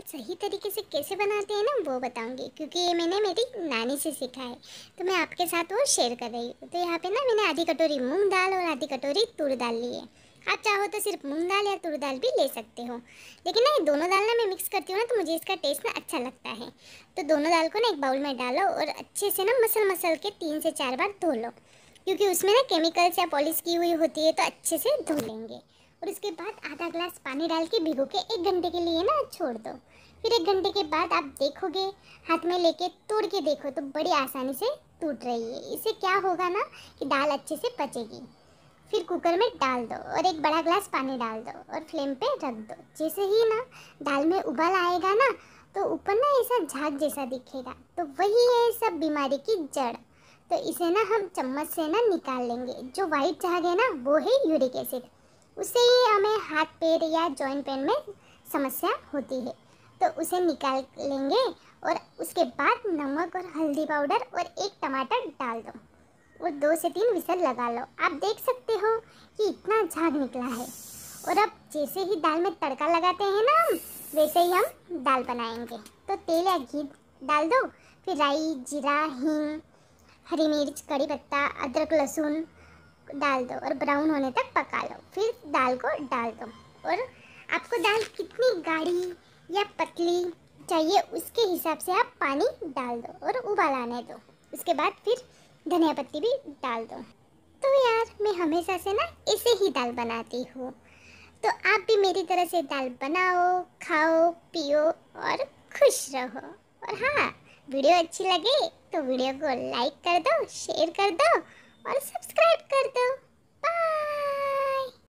दाल सही तरीके से कैसे बनाते हैं ना वो बताऊंगी क्योंकि ये मैंने मेरी नानी से सीखा है तो मैं आपके साथ वो शेयर कर रही हूँ तो यहाँ पे ना मैंने आधी कटोरी मूंग दाल और आधी कटोरी तूर दाल ली है आप चाहो तो सिर्फ मूंग दाल या तुर दाल भी ले सकते हो लेकिन ना ये दोनों दाल ना मैं मिक्स करती हूँ ना तो मुझे इसका टेस्ट ना अच्छा लगता है तो दोनों दाल को ना एक बाउल में डालो और अच्छे से ना मसल मसल के तीन से चार बार धो लो क्योंकि उसमें ना केमिकल्स या पॉलिश की हुई होती है तो अच्छे से धो लेंगे और उसके बाद आधा ग्लास पानी डाल के भिगो के एक घंटे के लिए ना छोड़ दो फिर एक घंटे के बाद आप देखोगे हाथ में लेके तोड़ के देखो तो बड़ी आसानी से टूट रही है इससे क्या होगा ना कि दाल अच्छे से पचेगी फिर कुकर में डाल दो और एक बड़ा ग्लास पानी डाल दो और फ्लेम पे रख दो जैसे ही ना दाल में उबाल आएगा ना तो ऊपर ना ऐसा झाग जैसा दिखेगा तो वही है सब बीमारी की जड़ तो इसे ना हम चम्मच से ना निकाल लेंगे जो वाइट झाग है ना वो है यूरिक एसिड उसे ही हमें हाथ पैर या जॉइंट पेन में समस्या होती है तो उसे निकाल लेंगे और उसके बाद नमक और हल्दी पाउडर और एक टमाटर डाल दो और दो से तीन विसल लगा लो आप देख सकते हो कि इतना झाग निकला है और अब जैसे ही दाल में तड़का लगाते हैं ना हम वैसे ही हम दाल बनाएंगे तो तेल या घी डाल दो फिर राई जीरा हींग हरी मिर्च कड़ी पत्ता अदरक लहसुन डाल दो और ब्राउन होने तक पका लो फिर दाल को डाल दो और आपको दाल कितनी गाढ़ी या पतली चाहिए उसके हिसाब से आप पानी डाल दो और उबाल आने दो उसके बाद फिर धनिया पत्ती भी डाल दो तो यार मैं हमेशा से ना ऐसे ही दाल बनाती हूँ तो आप भी मेरी तरह से दाल बनाओ खाओ पियो और खुश रहो और हाँ वीडियो अच्छी लगे तो वीडियो को लाइक कर दो शेयर कर दो और सब्सक्राइब कर दो